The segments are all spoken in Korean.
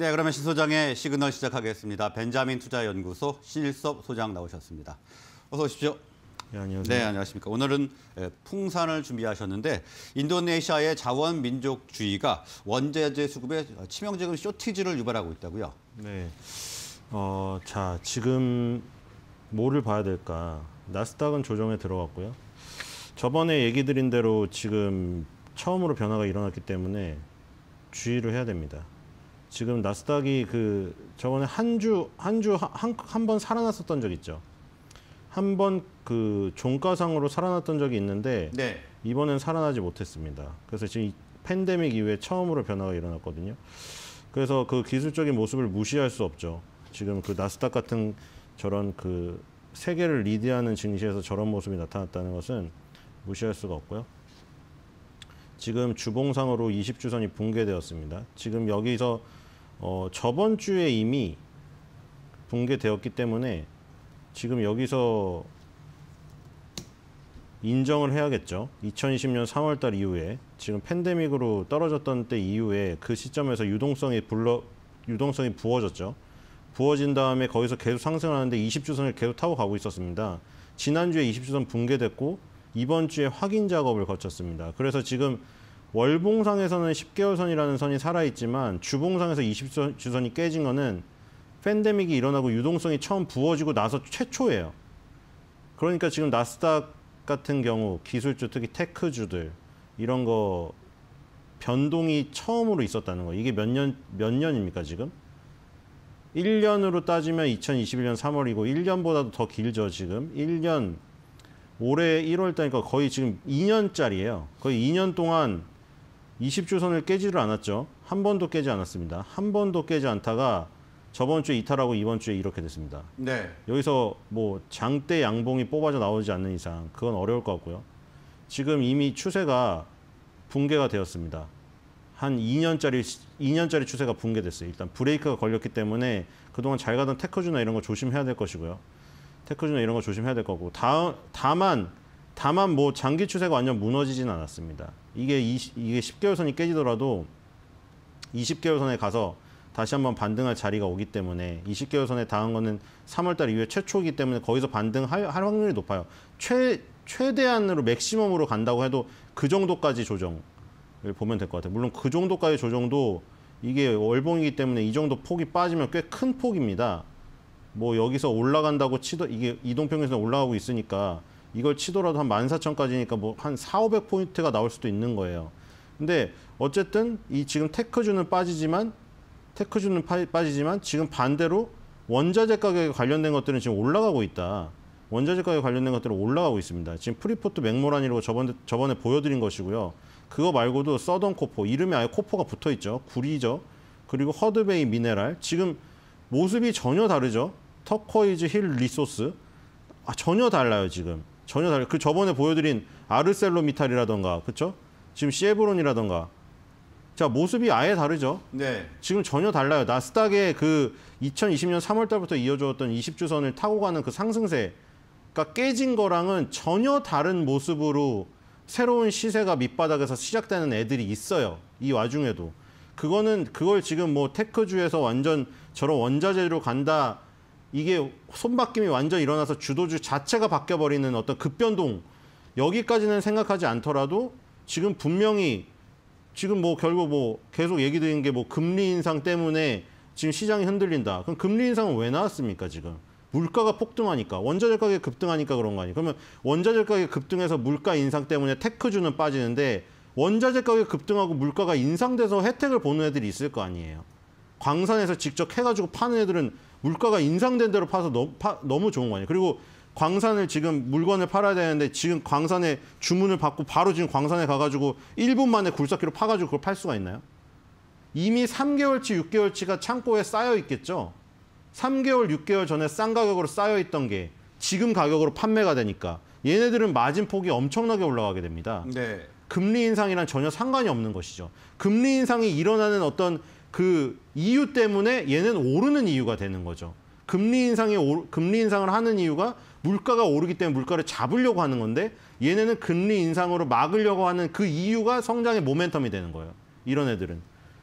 네, 그러면 신 소장의 시그널 시작하겠습니다. 벤자민 투자연구소 신일섭 소장 나오셨습니다. 어서 오십시오. 네, 안녕하세요. 네, 안녕하십니까. 오늘은 예, 풍산을 준비하셨는데 인도네시아의 자원민족주의가 원자재 수급에 치명적인 쇼티지를 유발하고 있다고요. 네. 어, 자, 지금 뭐를 봐야 될까? 나스닥은 조정에 들어갔고요. 저번에 얘기 드린 대로 지금 처음으로 변화가 일어났기 때문에 주의를 해야 됩니다. 지금 나스닥이 그 저번에 한 주 한 주 한 번 살아났었던 적 있죠. 한 번 그 종가상으로 살아났던 적이 있는데 네. 이번엔 살아나지 못했습니다. 그래서 지금 팬데믹 이후에 처음으로 변화가 일어났거든요. 그래서 그 기술적인 모습을 무시할 수 없죠. 지금 그 나스닥 같은 저런 그 세계를 리드하는 증시에서 저런 모습이 나타났다는 것은 무시할 수가 없고요. 지금 주봉상으로 20주선이 붕괴되었습니다. 지금 여기서 어, 저번 주에 이미 붕괴되었기 때문에 지금 여기서 인정을 해야겠죠. 2020년 3월달 이후에 지금 팬데믹으로 떨어졌던 때 이후에 그 시점에서 유동성이 불러 유동성이 부어졌죠. 부어진 다음에 거기서 계속 상승하는데 20주선을 계속 타고 가고 있었습니다. 지난주에 20주선 붕괴됐고 이번 주에 확인 작업을 거쳤습니다. 그래서 지금 월봉상에서는 10개월 선이라는 선이 살아있지만 주봉상에서 20주선이 깨진 거는 팬데믹이 일어나고 유동성이 처음 부어지고 나서 최초예요. 그러니까 지금 나스닥 같은 경우 기술주 특히 테크주들 이런 거 변동이 처음으로 있었다는 거. 이게 몇 년, 몇 년입니까, 지금? 1년으로 따지면 2021년 3월이고, 1년보다도 더 길죠, 지금. 1년, 올해 1월 달니까 거의 지금 2년짜리예요. 거의 2년 동안 20주선을 깨지를 않았죠. 한 번도 깨지 않았습니다. 한 번도 깨지 않다가 저번 주에 이탈하고 이번 주에 이렇게 됐습니다. 네. 여기서 뭐 장대 양봉이 뽑아져 나오지 않는 이상 그건 어려울 것 같고요. 지금 이미 추세가 붕괴가 되었습니다. 한 2년짜리 2년짜리 추세가 붕괴됐어요. 일단 브레이크가 걸렸기 때문에 그동안 잘 가던 테크주나 이런 거 조심해야 될 것이고요. 테크주나 이런 거 조심해야 될 거고 다, 다만 다만 뭐 장기 추세가 완전 무너지진 않았습니다. 이게 20, 이게 10개월 선이 깨지더라도 20개월 선에 가서 다시 한번 반등할 자리가 오기 때문에 20개월 선에 닿은 거는 3월달 이후에 최초이기 때문에 거기서 반등할 확률이 높아요. 최 최대한으로 맥시멈으로 간다고 해도 그 정도까지 조정을 보면 될 것 같아요. 물론 그 정도까지 조정도 이게 월봉이기 때문에 이 정도 폭이 빠지면 꽤 큰 폭입니다. 뭐 여기서 올라간다고 치도 이게 이동평균선 올라가고 있으니까 이걸 치더라도 한 14,000까지니까 뭐 한 4, 500포인트가 나올 수도 있는 거예요. 근데 어쨌든 이 지금 테크주는 빠지지만 테크주는 파, 빠지지만 지금 반대로 원자재 가격에 관련된 것들은 지금 올라가고 있다. 원자재 가격에 관련된 것들은 올라가고 있습니다. 지금 프리포트 맥모란이라고 저번에, 저번에 보여드린 것이고요. 그거 말고도 서던 코포, 이름이 아예 코포가 붙어있죠. 구리죠. 그리고 허드베이 미네랄. 지금 모습이 전혀 다르죠. 터커이즈 힐 리소스. 아, 전혀 달라요, 지금. 전혀 다르. 그 저번에 보여드린 아르셀로미탈이라던가 그쵸 지금 시에브론이라던가 자 모습이 아예 다르죠. 네. 지금 전혀 달라요. 나스닥의 그 2020년 3월달부터 이어졌던 20주선을 타고 가는 그 상승세가 깨진 거랑은 전혀 다른 모습으로 새로운 시세가 밑바닥에서 시작되는 애들이 있어요. 이 와중에도 그거는 그걸 지금 뭐 테크주에서 완전 저런 원자재로 간다. 이게 손바뀜이 완전 일어나서 주도주 자체가 바뀌어버리는 어떤 급변동 여기까지는 생각하지 않더라도 지금 분명히 지금 뭐 결국 뭐 계속 얘기 드린 게뭐 금리 인상 때문에 지금 시장이 흔들린다. 그럼 금리 인상은 왜 나왔습니까 지금? 물가가 폭등하니까 원자재 가격 이 급등하니까 그런 거 아니에요. 그러면 원자재 가격 이 급등해서 물가 인상 때문에 테크주는 빠지는데 원자재 가격 이 급등하고 물가가 인상돼서 혜택을 보는 애들이 있을 거 아니에요. 광산에서 직접 해가지고 파는 애들은 물가가 인상된 대로 파서 너무, 파, 너무 좋은 거 아니에요. 그리고 광산을 지금 물건을 팔아야 되는데 지금 광산에 주문을 받고 바로 지금 광산에 가가지고 1분 만에 굴삭기로 파가지고 그걸 팔 수가 있나요? 이미 3개월치, 6개월치가 창고에 쌓여 있겠죠. 3개월, 6개월 전에 싼 가격으로 쌓여 있던 게 지금 가격으로 판매가 되니까 얘네들은 마진 폭이 엄청나게 올라가게 됩니다. 네. 금리 인상이랑 전혀 상관이 없는 것이죠. 금리 인상이 일어나는 어떤 그 이유 때문에 얘는 오르는 이유가 되는 거죠. 금리 인상에 금리 인상을 하는 이유가 물가가 오르기 때문에 물가를 잡으려고 하는 건데 얘네는 금리 인상으로 막으려고 하는 그 이유가 성장의 모멘텀이 되는 거예요. 이런 애들은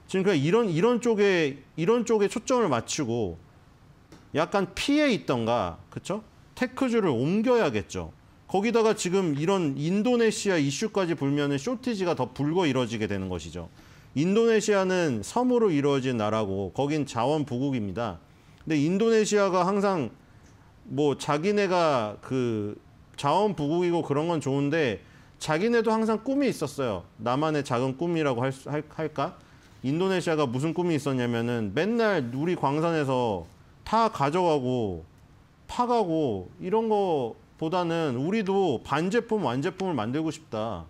지금 그냥 그러니까 이런 이런 쪽에 이런 쪽에 초점을 맞추고 약간 피해 있던가 그렇죠? 테크주를 옮겨야겠죠. 거기다가 지금 이런 인도네시아 이슈까지 불면은 쇼티지가 더 불거일어지게 되는 것이죠. 인도네시아는 섬으로 이루어진 나라고 거긴 자원 부국입니다. 근데 인도네시아가 항상 뭐 자기네가 그 자원 부국이고 그런 건 좋은데 자기네도 항상 꿈이 있었어요. 나만의 작은 꿈이라고 할, 할, 할까? 인도네시아가 무슨 꿈이 있었냐면은 맨날 우리 광산에서 다 가져가고 파가고 이런 거보다는 우리도 반제품 완제품을 만들고 싶다.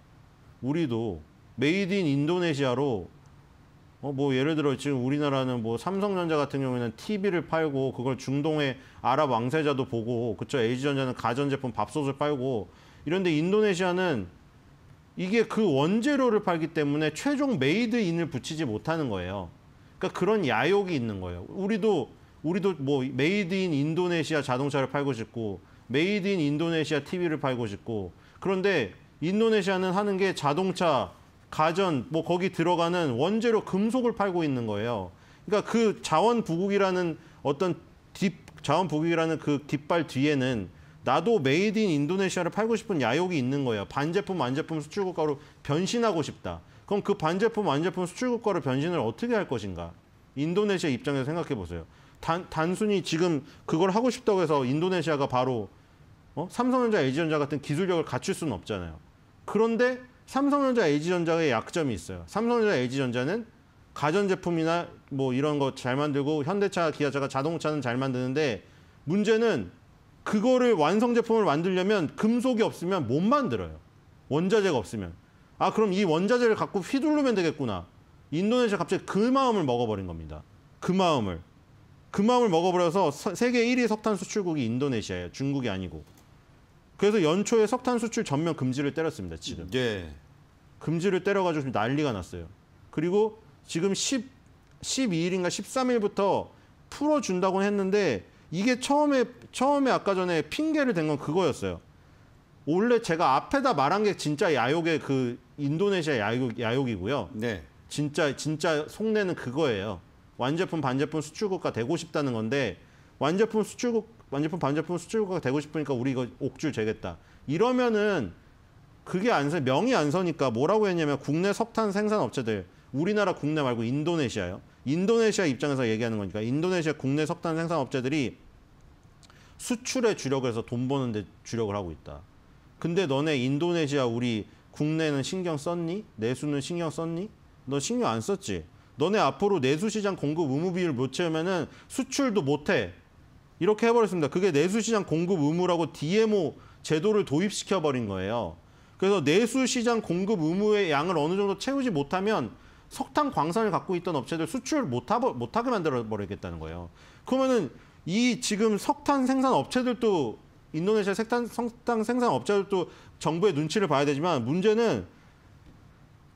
우리도 메이드 인 인도네시아로 어, 뭐 예를 들어 지금 우리나라는 뭐 삼성전자 같은 경우에는 TV를 팔고 그걸 중동의 아랍 왕세자도 보고 그쵸 LG전자는 가전제품 밥솥을 팔고 이런데 인도네시아는 이게 그 원재료를 팔기 때문에 최종 메이드인을 붙이지 못하는 거예요. 그러니까 그런 야욕이 있는 거예요. 우리도 우리도 뭐 메이드인 인도네시아 자동차를 팔고 싶고 메이드인 인도네시아 TV를 팔고 싶고 그런데 인도네시아는 하는 게 자동차 가전, 뭐 거기 들어가는 원재료 금속을 팔고 있는 거예요. 그러니까 그 자원 부국이라는 어떤 뒷 자원 부국이라는 그 뒷발 뒤에는 나도 메이드 인 인도네시아를 팔고 싶은 야욕이 있는 거예요. 반제품, 완제품 수출국가로 변신하고 싶다. 그럼 그 반제품, 완제품 수출국가로 변신을 어떻게 할 것인가? 인도네시아 입장에서 생각해 보세요. 단, 단순히 지금 그걸 하고 싶다고 해서 인도네시아가 바로 어? 삼성전자, LG전자 같은 기술력을 갖출 수는 없잖아요. 그런데 삼성전자, LG전자의 약점이 있어요. 삼성전자, LG전자는 가전제품이나 뭐 이런 거 잘 만들고 현대차, 기아차가 자동차는 잘 만드는데 문제는 그거를 완성 제품을 만들려면 금속이 없으면 못 만들어요. 원자재가 없으면. 아 그럼 이 원자재를 갖고 휘둘르면 되겠구나. 인도네시아 갑자기 그 마음을 먹어버린 겁니다. 그 마음을. 그 마음을 먹어버려서 세계 1위 석탄 수출국이 인도네시아예요. 중국이 아니고. 그래서 연초에 석탄 수출 전면 금지를 때렸습니다. 지금. 예. 금지를 때려가지고 지금 난리가 났어요. 그리고 지금 10, 12일인가 13일부터 풀어준다고 했는데 이게 처음에 처음에 아까 전에 핑계를 댄 건 그거였어요. 원래 제가 앞에다 말한 게 진짜 야욕의 그 인도네시아 야욕, 야욕이고요. 네. 진짜 진짜 속내는 그거예요. 완제품 반제품 수출국가 되고 싶다는 건데 완제품 수출국 완제품 반제품 수출국가 되고 싶으니까 우리 이거 옥줄 재겠다. 이러면은 그게 안 서, 명이 안 서니까 뭐라고 했냐면 국내 석탄 생산 업체들 우리나라 국내 말고 인도네시아요. 인도네시아 입장에서 얘기하는 거니까 인도네시아 국내 석탄 생산 업체들이 수출에 주력 해서 돈 버는 데 주력을 하고 있다. 근데 너네 인도네시아 우리 국내는 신경 썼니? 내수는 신경 썼니? 너 신경 안 썼지? 너네 앞으로 내수 시장 공급 의무 비율 못 채우면은 수출도 못 해. 이렇게 해버렸습니다. 그게 내수시장 공급 의무라고 DMO 제도를 도입시켜버린 거예요. 그래서 내수시장 공급 의무의 양을 어느 정도 채우지 못하면 석탄 광산을 갖고 있던 업체들 수출 못하게 만들어버리겠다는 거예요. 그러면은 이 지금 석탄 생산 업체들도 인도네시아 석탄, 석탄 생산 업체들도 정부의 눈치를 봐야 되지만 문제는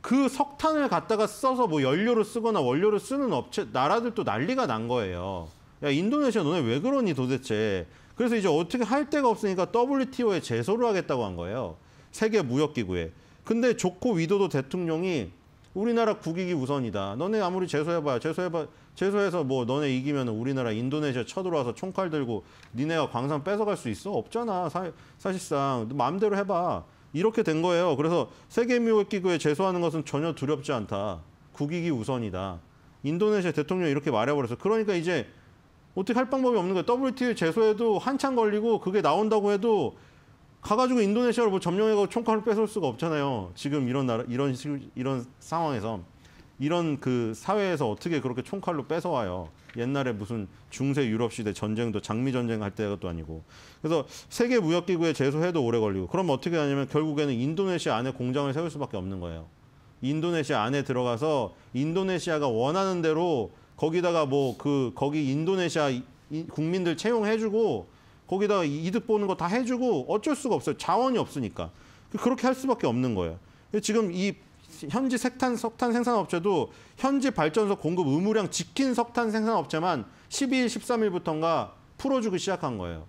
그 석탄을 갖다가 써서 뭐연료를 쓰거나 원료를 쓰는 업체 나라들도 난리가 난 거예요. 야 인도네시아 너네 왜 그러니 도대체. 그래서 이제 어떻게 할 데가 없으니까 WTO에 제소를 하겠다고 한 거예요. 세계 무역기구에. 근데 조코 위도도 대통령이 우리나라 국익이 우선이다. 너네 아무리 제소해봐, 제소해봐, 제소해서 뭐 너네 이기면 우리나라 인도네시아 쳐들어와서 총칼 들고 니네가 광산 뺏어갈 수 있어? 없잖아. 사, 사실상 마음대로 해봐. 이렇게 된 거예요. 그래서 세계무역기구에 제소하는 것은 전혀 두렵지 않다. 국익이 우선이다. 인도네시아 대통령이 이렇게 말해버렸어 그러니까 이제 어떻게 할 방법이 없는 거예요. WTO 제소해도 한참 걸리고 그게 나온다고 해도 가가지고 인도네시아를 뭐점령해가 총칼을 뺏을 수가 없잖아요. 지금 이런 나라, 이런 이런 상황에서 이런 그 사회에서 어떻게 그렇게 총칼로 뺏어와요. 옛날에 무슨 중세 유럽 시대 전쟁도 장미 전쟁 할 때도 아니고. 그래서 세계 무역 기구에 제소해도 오래 걸리고. 그럼 어떻게 하냐면 결국에는 인도네시아 안에 공장을 세울 수밖에 없는 거예요. 인도네시아 안에 들어가서 인도네시아가 원하는 대로 거기다가 뭐 그 거기 인도네시아 국민들 채용해주고 거기다가 이득 보는 거 다 해주고 어쩔 수가 없어요. 자원이 없으니까 그렇게 할 수밖에 없는 거예요. 지금 이 현지 석탄 석탄 생산업체도 현지 발전소 공급 의무량 지킨 석탄 생산업체만 12일, 13일부터인가 풀어주기 시작한 거예요.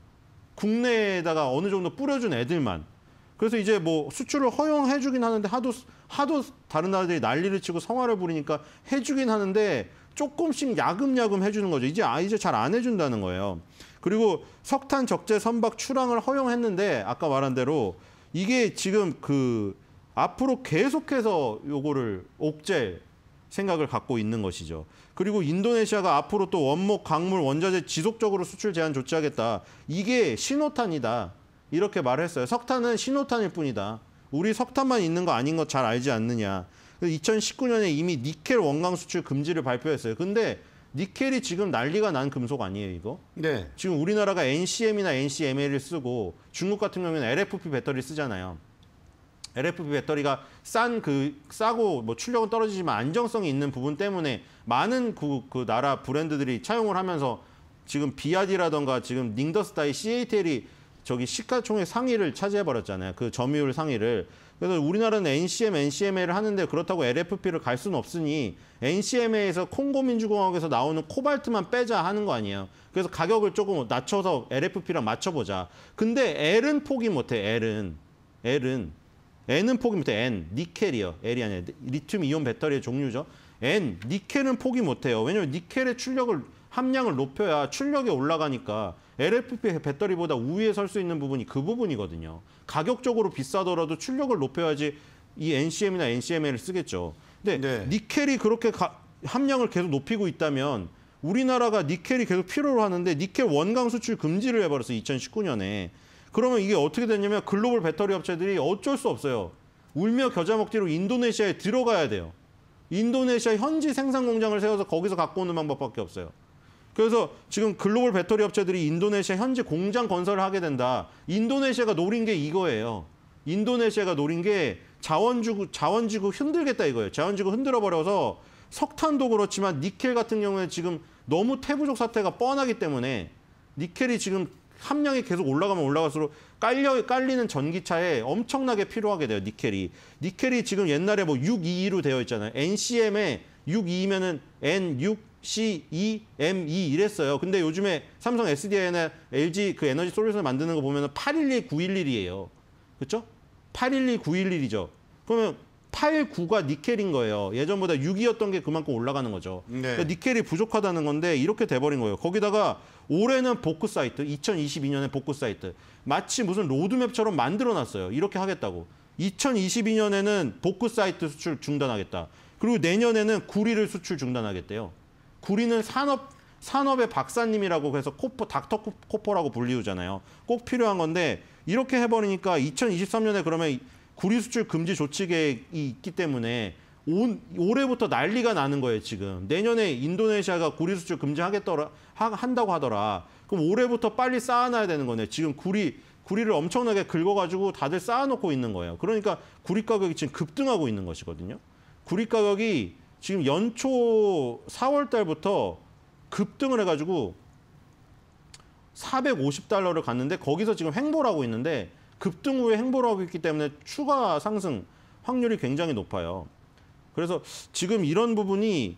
국내에다가 어느 정도 뿌려준 애들만 그래서 이제 뭐 수출을 허용해 주긴 하는데 하도 하도 다른 나라들이 난리를 치고 성화를 부리니까 해 주긴 하는데 조금씩 야금야금 해주는 거죠. 이제 아 이제 잘 안 해준다는 거예요. 그리고 석탄 적재 선박 출항을 허용했는데 아까 말한 대로 이게 지금 그 앞으로 계속해서 요거를 옥죄 생각을 갖고 있는 것이죠. 그리고 인도네시아가 앞으로 또 원목, 강물, 원자재 지속적으로 수출 제한 조치하겠다. 이게 신호탄이다. 이렇게 말했어요. 석탄은 신호탄일 뿐이다. 우리 석탄만 있는 거 아닌 거 잘 알지 않느냐. 2019년에 그 이미 니켈 원광 수출 금지를 발표했어요. 근데 니켈이 지금 난리가 난 금속 아니에요, 이거? 네. 지금 우리나라가 NCM이나 n c m l 을 쓰고 중국 같은 경우에는 LFP 배터리 쓰잖아요. LFP 배터리가 싼 그 싸고 뭐 출력은 떨어지지만 안정성이 있는 부분 때문에 많은 그, 그 나라 브랜드들이 차용을 하면서 지금 비아디라던가 지금 닝더스다이 CATL이 저기 시가총액 상위를 차지해 버렸잖아요. 그 점유율 상위를. 그래서 우리나라는 NCM, NCMA를 하는데 그렇다고 LFP를 갈 수는 없으니 NCMA에서 콩고민주공화국에서 나오는 코발트만 빼자 하는 거 아니에요. 그래서 가격을 조금 낮춰서 LFP랑 맞춰보자. 근데 L은 포기 못해, L은. L은. N은 포기 못해, N. 니켈이요. L이 아니라 리튬 이온 배터리의 종류죠. N. 니켈은 포기 못해요. 왜냐면 니켈의 출력을 함량을 높여야 출력이 올라가니까 LFP 배터리보다 우위에 설 수 있는 부분이 그 부분이거든요. 가격적으로 비싸더라도 출력을 높여야지 이 NCM이나 NCML을 쓰겠죠. 근데 네. 니켈이 그렇게 가, 함량을 계속 높이고 있다면 우리나라가 니켈이 계속 필요로 하는데 니켈 원광 수출 금지를 해버렸어요. 2019년에. 그러면 이게 어떻게 됐냐면 글로벌 배터리 업체들이 어쩔 수 없어요. 울며 겨자 먹기로 인도네시아에 들어가야 돼요. 인도네시아 현지 생산 공장을 세워서 거기서 갖고 오는 방법밖에 없어요. 그래서 지금 글로벌 배터리 업체들이 인도네시아 현지 공장 건설을 하게 된다. 인도네시아가 노린 게 이거예요. 인도네시아가 노린 게 자원지구, 자원지구 흔들겠다 이거예요. 자원지구 흔들어버려서 석탄도 그렇지만 니켈 같은 경우에 지금 너무 태부족 사태가 뻔하기 때문에 니켈이 지금 함량이 계속 올라가면 올라갈수록 깔려 깔리는 전기차에 엄청나게 필요하게 돼요 니켈이 니켈이 지금 옛날에 뭐 622로 되어 있잖아요 NCM에 622면은 N6 c 2 e m E 이랬어요. 근데 요즘에 삼성 SDI나 LG 그 에너지 솔루션 을 만드는 거 보면 은 812911이에요. 그쵸 812911이죠. 그러면 8, 9가 니켈인 거예요. 예전보다 6이었던 게 그만큼 올라가는 거죠. 네. 그러니까 니켈이 부족하다는 건데 이렇게 돼버린 거예요. 거기다가 올해는 복구 사이트, 2022년에 복구 사이트. 마치 무슨 로드맵처럼 만들어놨어요. 이렇게 하겠다고. 2022년에는 복구 사이트 수출 중단하겠다. 그리고 내년에는 구리를 수출 중단하겠대요. 구리는 산업 산업의 박사님이라고 해서 코포 닥터 코포라고 불리우잖아요. 꼭 필요한 건데 이렇게 해버리니까 2023년에 그러면 구리 수출 금지 조치 계획이 있기 때문에 온, 올해부터 난리가 나는 거예요 지금 내년에 인도네시아가 구리 수출 금지하겠더라 하, 한다고 하더라 그럼 올해부터 빨리 쌓아놔야 되는 거네 지금 구리 구리를 엄청나게 긁어가지고 다들 쌓아놓고 있는 거예요 그러니까 구리 가격이 지금 급등하고 있는 것이거든요 구리 가격이 지금 연초 4월 달부터 급등을 해가지고 450달러를 갔는데 거기서 지금 횡보를 하고 있는데 급등 후에 횡보를 하고 있기 때문에 추가 상승 확률이 굉장히 높아요. 그래서 지금 이런 부분이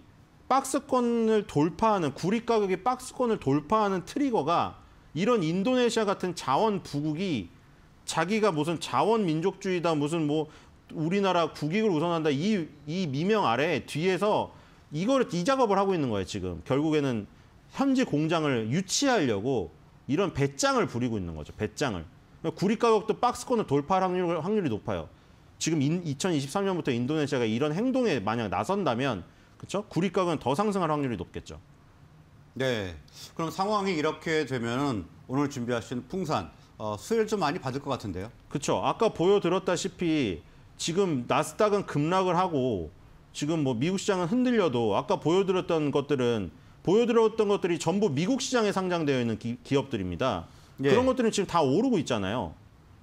박스권을 돌파하는 구리 가격이 박스권을 돌파하는 트리거가 이런 인도네시아 같은 자원 부국이 자기가 무슨 자원 민족주의다 무슨 뭐 우리나라 국익을 우선한다 이, 이 미명 아래 뒤에서 이걸 이 작업을 하고 있는 거예요 지금 결국에는 현지 공장을 유치하려고 이런 배짱을 부리고 있는 거죠 배짱을 그러니까 구리 가격도 박스권을 돌파할 확률, 확률이 높아요 지금 인, 2023년부터 인도네시아가 이런 행동에 만약 나선다면 그렇죠 구리 가격은 더 상승할 확률이 높겠죠 네 그럼 상황이 이렇게 되면 오늘 준비하신 풍산 어, 수혜를 좀 많이 받을 것 같은데요 그렇죠 아까 보여드렸다시피 지금 나스닥은 급락을 하고 지금 뭐 미국 시장은 흔들려도 아까 보여드렸던 것들은 보여드렸던 것들이 전부 미국 시장에 상장되어 있는 기, 업들입니다 예. 그런 것들은 지금 다 오르고 있잖아요.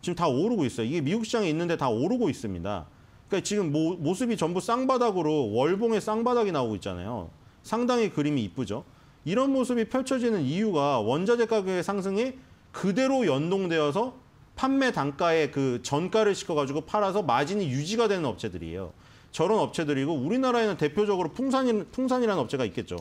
지금 다 오르고 있어요. 이게 미국 시장에 있는데 다 오르고 있습니다. 그러니까 지금 모, 모습이 전부 쌍바닥으로 월봉의 쌍바닥이 나오고 있잖아요. 상당히 그림이 이쁘죠. 이런 모습이 펼쳐지는 이유가 원자재 가격의 상승이 그대로 연동되어서 판매 단가에 그 전가를 시켜가지고 팔아서 마진이 유지가 되는 업체들이에요. 저런 업체들이고 우리나라에는 대표적으로 풍산이, 풍산이라는 업체가 있겠죠.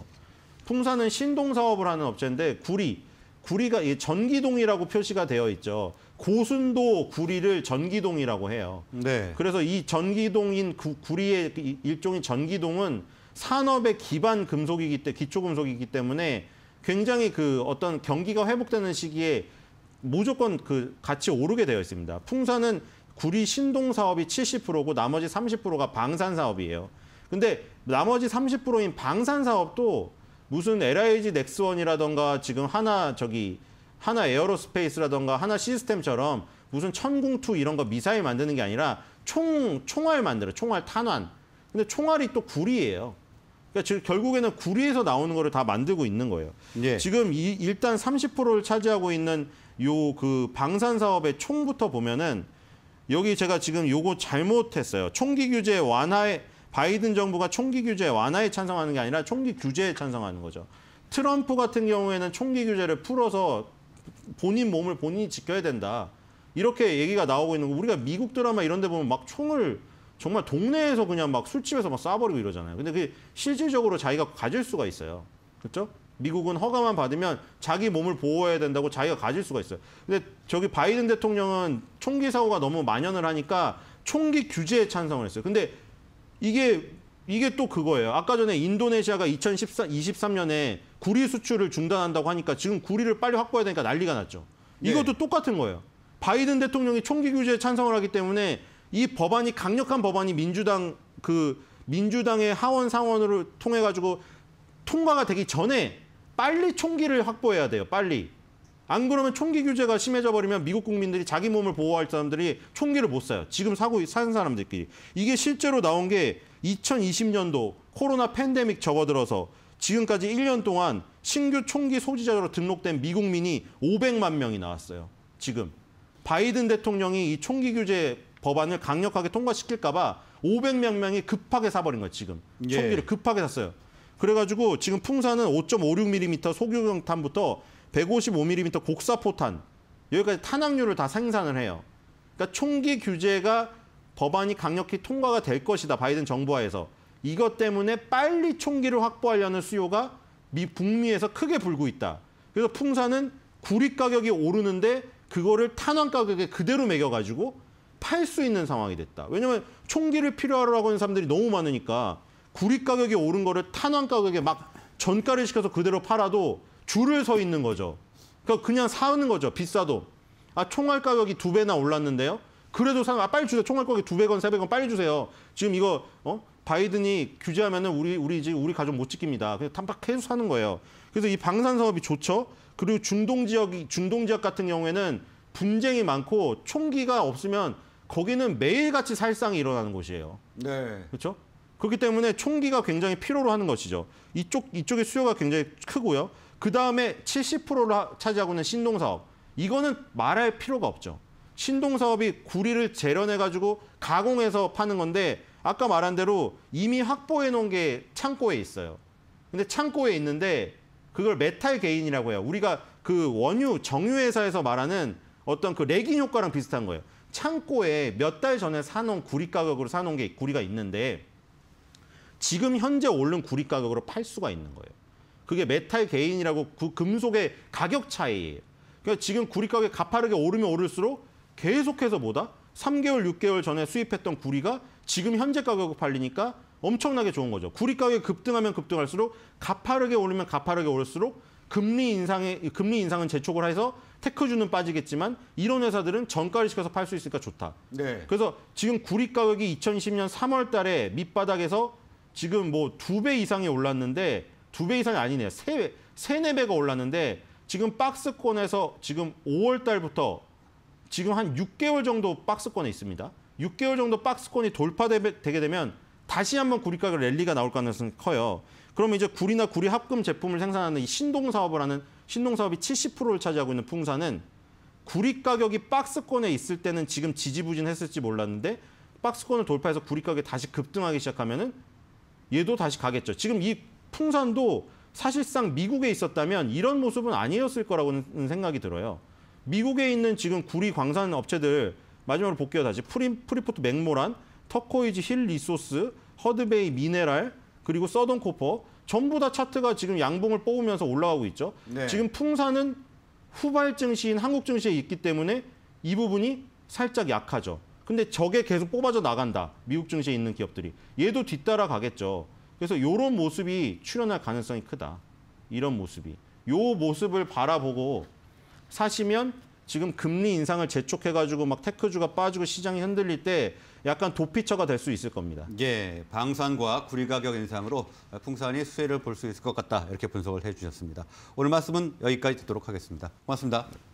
풍산은 신동 사업을 하는 업체인데 구리, 구리가 전기동이라고 표시가 되어 있죠. 고순도 구리를 전기동이라고 해요. 네. 그래서 이 전기동인 구, 구리의 일종인 전기동은 산업의 기반 금속이기 때 기초 금속이기 때문에 굉장히 그 어떤 경기가 회복되는 시기에 무조건 그 같이 오르게 되어 있습니다. 풍산은 구리 신동 사업이 70%고 나머지 30%가 방산 사업이에요. 근데 나머지 30%인 방산 사업도 무슨 LIG 넥스원이라던가 지금 하나 저기 하나 에어로스페이스라던가 하나 시스템처럼 무슨 천궁투 이런 거 미사일 만드는 게 아니라 총 총알 만들어 총알 탄환. 근데 총알이 또 구리예요. 그러니까 지금 결국에는 구리에서 나오는 거를 다 만들고 있는 거예요. 예. 지금 이, 일단 30%를 차지하고 있는 요그 방산 사업의 총부터 보면은 여기 제가 지금 요거 잘못했어요. 총기 규제 완화에 바이든 정부가 총기 규제 완화에 찬성하는 게 아니라 총기 규제에 찬성하는 거죠. 트럼프 같은 경우에는 총기 규제를 풀어서 본인 몸을 본인이 지켜야 된다. 이렇게 얘기가 나오고 있는 거 우리가 미국 드라마 이런 데 보면 막 총을 정말 동네에서 그냥 막 술집에서 막 쏴버리고 이러잖아요. 근데 그게 실질적으로 자기가 가질 수가 있어요. 그렇죠? 미국은 허가만 받으면 자기 몸을 보호해야 된다고 자기가 가질 수가 있어요. 근데 저기 바이든 대통령은 총기 사고가 너무 만연을 하니까 총기 규제에 찬성을 했어요. 근데 이게 이게 또 그거예요. 아까 전에 인도네시아가 2023년에 구리 수출을 중단한다고 하니까 지금 구리를 빨리 확보해야 되니까 난리가 났죠. 네. 이것도 네. 똑같은 거예요. 바이든 대통령이 총기 규제에 찬성을 하기 때문에 이 법안이 강력한 법안이 민주당 그 민주당의 하원 상원으로 통해 가지고 통과가 되기 전에 빨리 총기를 확보해야 돼요. 빨리. 안 그러면 총기 규제가 심해져 버리면 미국 국민들이 자기 몸을 보호할 사람들이 총기를 못 사요. 지금 사고 사는 사람들끼리. 이게 실제로 나온 게 2020년도 코로나 팬데믹 접어들어서 지금까지 1년 동안 신규 총기 소지자로 등록된 미국민이 500만 명이 나왔어요. 지금 바이든 대통령이 이 총기 규제 법안을 강력하게 통과시킬까 봐 500명 명이 급하게 사버린 거예요. 지금 예. 총기를 급하게 샀어요. 그래가지고 지금 풍산은 5.56mm 소규격탄부터 155mm 곡사포탄 여기까지 탄약류를 다 생산을 해요. 그러니까 총기 규제가 법안이 강력히 통과가 될 것이다. 바이든 정부하에서. 이것 때문에 빨리 총기를 확보하려는 수요가 미, 북미에서 크게 불고 있다. 그래서 풍산은 구리 가격이 오르는데 그거를 탄환 가격에 그대로 매겨가지고 팔 수 있는 상황이 됐다. 왜냐면 총기를 필요하라고 하는 사람들이 너무 많으니까 구리 가격이 오른 거를 탄환 가격에 막 전가를 시켜서 그대로 팔아도 줄을 서 있는 거죠. 그러니까 그냥 사는 거죠. 비싸도. 아 총알 가격이 두 배나 올랐는데요. 그래도 사람 아 빨리 주세요. 총알 가격이 두 배 건 세 배 건 빨리 주세요. 지금 이거 어? 바이든이 규제하면은 우리 우리 이제 우리 가족 못 지킵니다. 그래서 탄박 계속 사는 거예요. 그래서 이 방산 사업이 좋죠. 그리고 중동 지역이 중동 지역 같은 경우에는 분쟁이 많고 총기가 없으면 거기는 매일같이 살상이 일어나는 곳이에요. 네. 그렇죠? 그렇기 때문에 총기가 굉장히 필요로 하는 것이죠. 이쪽, 이쪽의 수요가 굉장히 크고요. 그 다음에 70%를 차지하고 있는 신동사업. 이거는 말할 필요가 없죠. 신동사업이 구리를 재련해가지고 가공해서 파는 건데 아까 말한 대로 이미 확보해 놓은 게 창고에 있어요. 근데 창고에 있는데 그걸 메탈 개인이라고 해요. 우리가 그 원유, 정유회사에서 말하는 어떤 그 레깅 효과랑 비슷한 거예요. 창고에 몇 달 전에 사놓은 구리 가격으로 사놓은 게 구리가 있는데 지금 현재 오른 구리 가격으로 팔 수가 있는 거예요. 그게 메탈 개인이라고 그 금속의 가격 차이예요. 그러니까 지금 구리 가격이 가파르게 오르면 오를수록 계속해서 뭐다? 3개월, 6개월 전에 수입했던 구리가 지금 현재 가격으로 팔리니까 엄청나게 좋은 거죠. 구리 가격이 급등하면 급등할수록 가파르게 오르면 가파르게 오를수록 금리 인상에 금리 인상은 재촉을 해서 테크주는 빠지겠지만 이런 회사들은 전가를 시켜서 팔 수 있으니까 좋다. 네. 그래서 지금 구리 가격이 2020년 3월 달에 밑바닥에서 지금 뭐 두 배 이상이 올랐는데 두 배 이상이 아니네요. 세 배, 세네 배가 올랐는데 지금 박스권에서 지금 5월 달부터 지금 한 6개월 정도 박스권에 있습니다. 6개월 정도 박스권이 돌파되게 되면 다시 한번 구리 가격 랠리가 나올 가능성이 커요. 그러면 이제 구리나 구리 합금 제품을 생산하는 이 신동 사업을 하는 신동 사업이 70%를 차지하고 있는 풍사는 구리 가격이 박스권에 있을 때는 지금 지지부진했을지 몰랐는데 박스권을 돌파해서 구리 가격이 다시 급등하기 시작하면은 얘도 다시 가겠죠. 지금 이 풍선도 사실상 미국에 있었다면 이런 모습은 아니었을 거라고는 생각이 들어요. 미국에 있는 지금 구리 광산 업체들 마지막으로 볼게요 다시 프리, 프리포트 맥모란, 터코이즈 힐 리소스, 허드베이 미네랄 그리고 서던 코퍼 전부 다 차트가 지금 양봉을 뽑으면서 올라가고 있죠. 네. 지금 풍산은 후발 증시인 한국 증시에 있기 때문에 이 부분이 살짝 약하죠. 근데 저게 계속 뽑아져 나간다. 미국 증시에 있는 기업들이. 얘도 뒤따라 가겠죠. 그래서 이런 모습이 출현할 가능성이 크다. 이런 모습이. 요 모습을 바라보고 사시면 지금 금리 인상을 재촉해가지고 막 테크주가 빠지고 시장이 흔들릴 때 약간 도피처가 될 수 있을 겁니다. 예, 방산과 구리 가격 인상으로 풍산이 수혜를 볼 수 있을 것 같다. 이렇게 분석을 해주셨습니다. 오늘 말씀은 여기까지 듣도록 하겠습니다. 고맙습니다.